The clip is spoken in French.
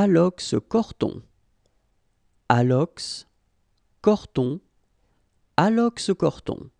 Allox Corton. allox Corton. allox Corton.